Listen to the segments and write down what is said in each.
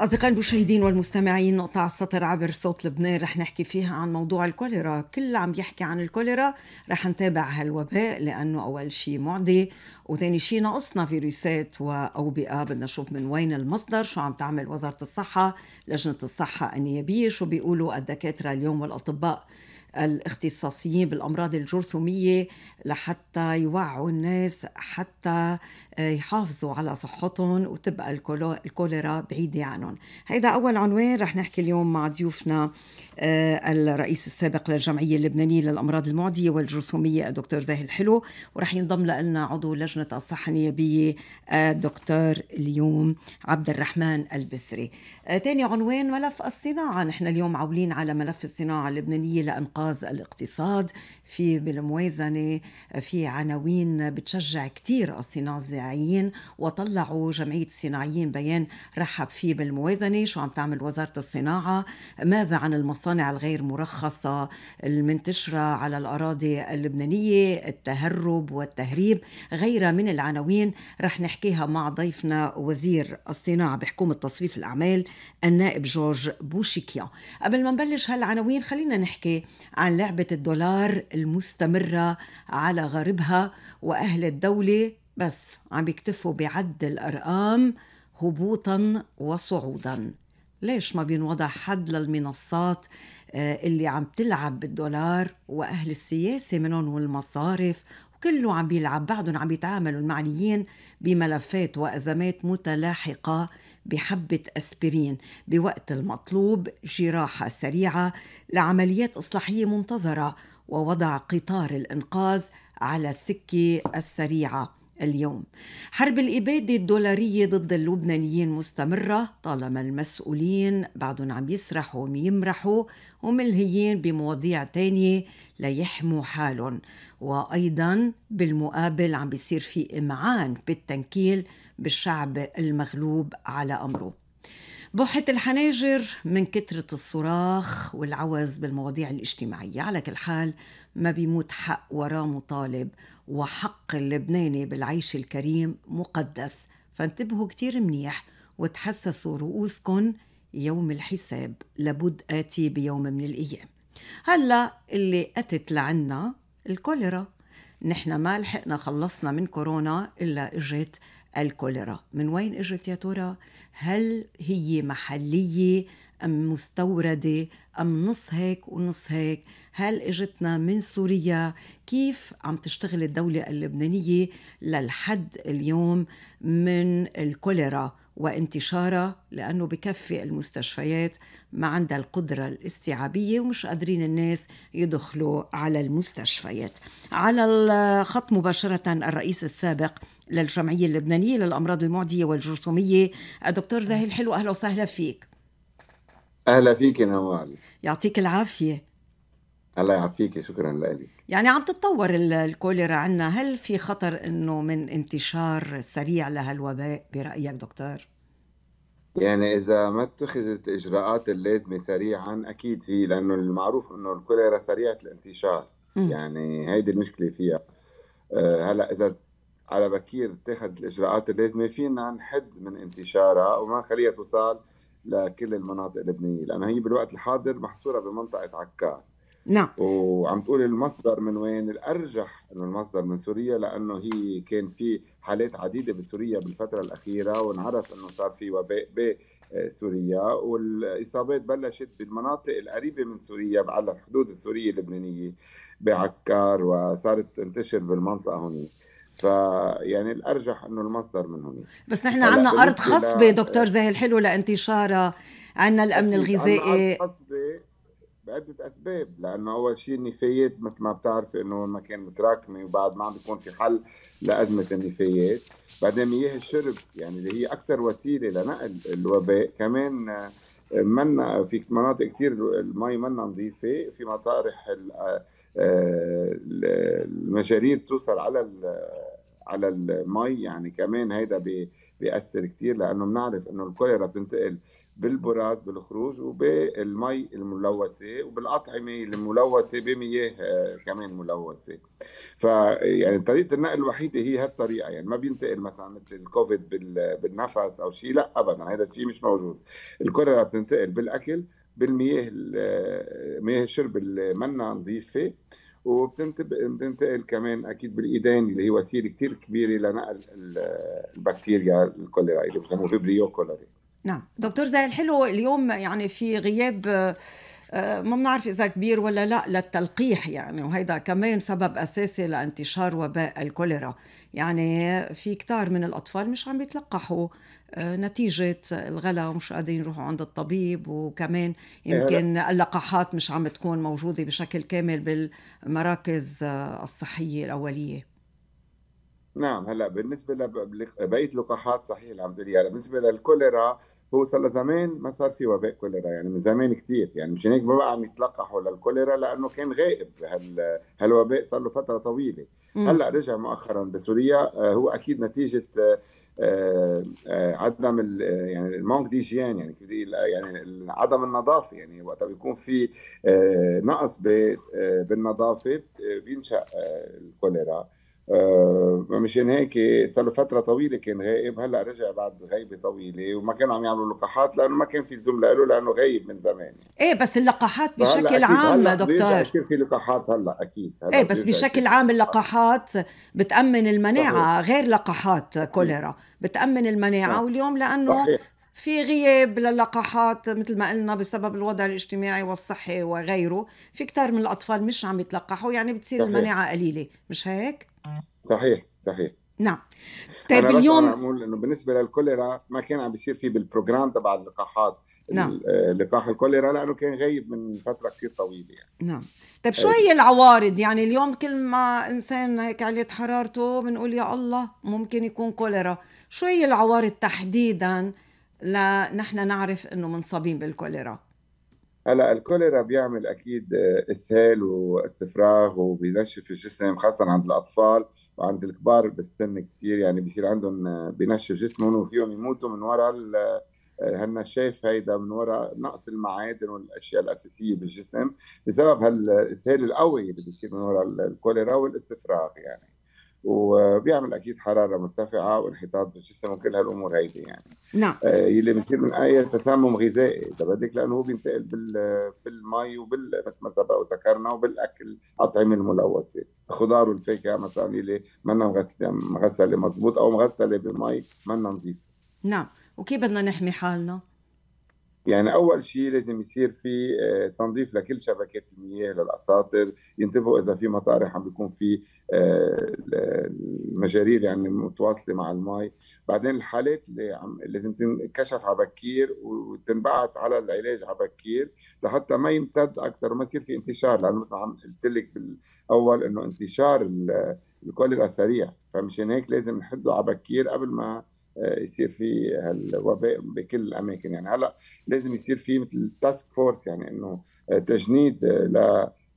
أصدقائي المشاهدين والمستمعين نقطة السطر عبر صوت لبنان رح نحكي فيها عن موضوع الكوليرا كل عم يحكي عن الكوليرا رح نتابع هالوباء لأنه أول شيء معدي وثاني شيء ناقصنا فيروسات وأوبئة بدنا نشوف من وين المصدر شو عم تعمل وزارة الصحة لجنة الصحة النيابية شو بيقولوا الدكاترة اليوم والأطباء الاختصاصيين بالامراض الجرثوميه لحتى يوعوا الناس حتى آه، يحافظوا على صحتهم وتبقى الكوليرا بعيدة عنهم هيدا أول عنوان رح نحكي اليوم مع ضيوفنا آه، الرئيس السابق للجمعية اللبنانية للأمراض المعدية والجرثومية الدكتور زاهي الحلو ورح ينضم لنا عضو لجنة الصحة النيابية آه، الدكتور اليوم عبد الرحمن البسري تاني عنوان ملف الصناعة نحن اليوم عولين على ملف الصناعة اللبنانية لإنقاذ الاقتصاد في بالموازنة في عناوين بتشجع كتير الصناعة الصناعيين وطلعوا جمعية الصناعيين بيان رحب فيه بالموازنة شو عم تعمل وزارة الصناعة ماذا عن المصانع الغير مرخصة المنتشرة على الأراضي اللبنانية التهرب والتهريب غيرها من العناوين رح نحكيها مع ضيفنا وزير الصناعة بحكومة تصريف الأعمال النائب جورج بوشيكيا قبل ما نبلش هالعناوين خلينا نحكي عن لعبة الدولار المستمرة على غربها وأهل الدولة بس عم يكتفوا بعد الأرقام هبوطا وصعودا ليش ما بينوضع حد للمنصات آه، اللي عم تلعب بالدولار وأهل السياسة منهم والمصارف وكله عم بيلعب بعدهم عم يتعاملوا المعنيين بملفات وأزمات متلاحقة بحبة أسبرين بوقت المطلوب جراحة سريعة لعمليات إصلاحية منتظرة ووضع قطار الإنقاذ على السكة السريعة اليوم حرب الإبادة الدولارية ضد اللبنانيين مستمرة طالما المسؤولين بعدهم عم يسرحوا ويمرحوا وملهيين بمواضيع تانية ليحموا حالهم وأيضا بالمقابل عم بيصير في إمعان بالتنكيل بالشعب المغلوب على أمره بوحة الحناجر من كثره الصراخ والعوز بالمواضيع الاجتماعية على كل حال ما بيموت حق ورا مطالب وحق اللبناني بالعيش الكريم مقدس فانتبهوا كثير منيح وتحسسوا رؤوسكم يوم الحساب لابد آتي بيوم من الأيام هلا اللي أتت لعنا الكوليرا نحن ما لحقنا خلصنا من كورونا إلا إجت الكوليرا من وين اجت يا ترى هل هي محليه ام مستورده ام نص هيك ونص هيك هل اجتنا من سوريا كيف عم تشتغل الدوله اللبنانيه للحد اليوم من الكوليرا وانتشارها لأنه بكفي المستشفيات ما عندها القدرة الاستيعابية ومش قادرين الناس يدخلوا على المستشفيات على الخط مباشرة الرئيس السابق للجمعية اللبنانية للأمراض المعدية والجرثومية الدكتور زاهي الحلو أهلا وسهلا فيك أهلا فيك نوال يعطيك العافية الله يعافيكي شكرا لك يعني عم تتطور الكوليرا عنا هل في خطر انه من انتشار سريع لهالوباء برايك دكتور يعني اذا ما اتخذت الاجراءات اللازمه سريعا اكيد في لانه المعروف انه الكوليرا سريعه الانتشار م. يعني هيدي المشكله فيها آه، هلا اذا على بكير اتخذت الاجراءات اللازمه فينا نحد من انتشارها وما نخليها توصل لكل المناطق اللبنانيه لانه هي بالوقت الحاضر محصوره بمنطقه عكار نعم وعم تقول المصدر من وين الارجح انه المصدر من سوريا لانه هي كان في حالات عديده بسوريا بالفتره الاخيره ونعرف انه صار في وباء بسوريا آه، والاصابات بلشت بالمناطق القريبه من سوريا على الحدود السوريه اللبنانيه بعكار وصارت تنتشر بالمنطقه هناك فيعني الارجح انه المصدر من هنا بس نحن عندنا ارض خصبه دكتور زاهي الحلو لانتشارها عندنا الامن الغذائي بعدة أسباب لأنه أول شيء النفايات مثل ما بتعرف أنه المكان متراكمة وبعد ما عم بيكون في حل لأزمة النفايات بعدين مياه الشرب يعني اللي هي أكثر وسيلة لنقل الوباء كمان آه، منا في مناطق كثير المي منا نظيفة في مطارح آه، المشاريع توصل على على المي يعني كمان هيدا بيأثر كثير لأنه بنعرف أنه الكوليرا بتنتقل بالبراز بالخروج وبالمي الملوثه وبالاطعمه الملوثه بمياه كمان ملوثه فيعني طريقه النقل الوحيده هي هالطريقه يعني ما بينتقل مثلا مثل الكوفيد بالنفس او شيء لا ابدا هذا الشيء مش موجود الكوليرا بتنتقل بالاكل بالمياه آه، مياه الشرب اللي منا نظيفه وبتنتقل كمان اكيد بالايدين اللي هي وسيله كثير كبيره لنقل آه، البكتيريا الكوليرا اللي بسموه فيبريو كوليرا نعم دكتور زاهي الحلو اليوم يعني في غياب آه، آه، ما بنعرف اذا كبير ولا لا للتلقيح يعني وهيدا كمان سبب اساسي لانتشار وباء الكوليرا يعني في كتار من الاطفال مش عم بيتلقحوا آه، نتيجة الغلا ومش قادرين يروحوا عند الطبيب وكمان إيه، يمكن اللقاحات مش عم تكون موجودة بشكل كامل بالمراكز الصحية الأولية نعم هلا بالنسبة لبقية لقاحات صحيح اللي يعني عم تقولي هلا بالنسبة للكوليرا هو صار زمان ما صار في وباء كوليرا يعني من زمان كثير يعني مشان هيك ما بقى عم يتلقحوا للكوليرا لانه كان غائب هال هالوباء صار له فتره طويله هلا رجع مؤخرا بسوريا آه، هو اكيد نتيجه آه، آه، عدم يعني المونك دي جيان يعني يعني عدم النظافه يعني وقت بيكون في نقص بالنظافه بينشا الكوليرا آه مشان هيك صار له فتره طويله كان غائب هلا رجع بعد غيبه طويله وما كانوا عم يعملوا لقاحات لانه ما كان في زملاء له لانه غايب من زمان ايه بس اللقاحات بشكل عام هلأ دكتور يصير في لقاحات هلا اكيد هلأ ايه بس بشكل عام اللقاحات بتامن المناعه صحيح. غير لقاحات كوليرا إيه. بتامن المناعه صحيح. نعم. واليوم لانه صحيح. في غياب للقاحات مثل ما قلنا بسبب الوضع الاجتماعي والصحي وغيره في كتار من الاطفال مش عم يتلقحوا يعني بتصير صحيح. المناعه قليله مش هيك صحيح صحيح نعم طيب أنا اليوم أنا أقول انه بالنسبه للكوليرا ما كان عم بيصير في بالبروجرام تبع اللقاحات نعم آه، لقاح الكوليرا لانه كان غايب من فتره كثير طويله يعني نعم طيب شو هي آه. العوارض يعني اليوم كل ما انسان هيك عليت حرارته بنقول يا الله ممكن يكون كوليرا شو هي العوارض تحديدا لنحن نعرف انه منصابين بالكوليرا هلا الكوليرا بيعمل اكيد آه، اسهال واستفراغ وبينشف الجسم خاصه عند الاطفال وعند الكبار بالسن كثير يعني بصير عندهم آه، بينشف جسمهم وفيهم يموتوا من وراء آه، هالنشاف هيدا من وراء نقص المعادن والاشياء الاساسيه بالجسم بسبب هالاسهال القوي اللي بيصير من وراء الكوليرا والاستفراغ يعني وبيعمل اكيد حراره مرتفعه وانحطاط بالجسم وكل هالامور هيدي يعني نعم اللي آه، بصير من اي آه، تسمم غذائي اذا بدك لانه هو بينتقل بال بالمي وبال مثل ما سبق وذكرنا وبالاكل الاطعمه الملوثه الخضار والفاكهه مثلا اللي منا مغسله مغسله مضبوط او مغسله بمي منا نظيفه نعم وكيف بدنا نحمي حالنا؟ يعني اول شيء لازم يصير في آه، تنظيف لكل شبكات المياه للاساطر ينتبهوا اذا في مطارح عم بيكون في آه، المجارير يعني متواصله مع المي بعدين الحالات اللي عم لازم تنكشف على بكير وتنبعث على العلاج على بكير لحتى ما يمتد اكثر وما يصير في انتشار لانه مثل ما عم قلت لك بالاول انه انتشار الكوليرا سريع فمشان هيك لازم نحده على بكير قبل ما يصير في هالوباء بكل الاماكن يعني هلا لازم يصير في مثل تاسك فورس يعني انه آه، تجنيد آه، ل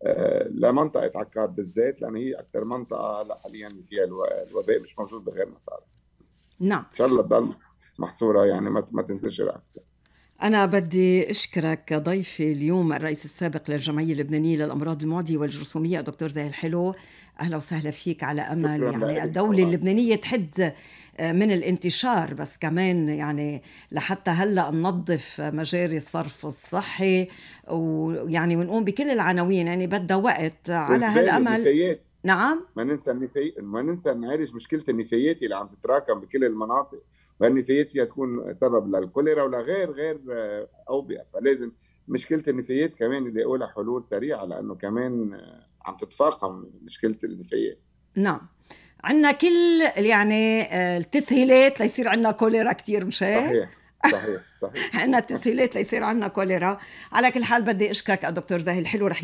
آه، لمنطقه عكار بالذات لانه هي اكثر منطقه هلا حاليا فيها الوباء مش موجود بغير مطار نعم ان شاء الله تضل محصوره يعني ما تنتشر اكثر أنا بدي أشكرك ضيفي اليوم الرئيس السابق للجمعية اللبنانية للأمراض المعدية والجرثومية الدكتور زاهي الحلو أهلا وسهلا فيك على أمل يعني الدولة اللبنانية تحد آه، من الانتشار بس كمان يعني لحتى هلا ننظف مجاري الصرف الصحي ويعني ونقوم بكل العناوين يعني بدها وقت على هالامل النفايات. نعم ما ننسى النفايات ما ننسى نعالج مشكله النفايات اللي عم تتراكم بكل المناطق والنفايات فيها تكون سبب للكوليرا ولغير غير آه، اوبئه فلازم مشكله النفايات كمان اللي لها حلول سريعه لانه كمان آه، عم تتفاقم مشكله النفايات نعم عندنا كل يعني آه، التسهيلات ليصير عندنا كوليرا كثير مش هيك؟ صحيح صحيح صحيح عندنا التسهيلات ليصير عندنا كوليرا على كل حال بدي اشكرك دكتور زاهي الحلو رح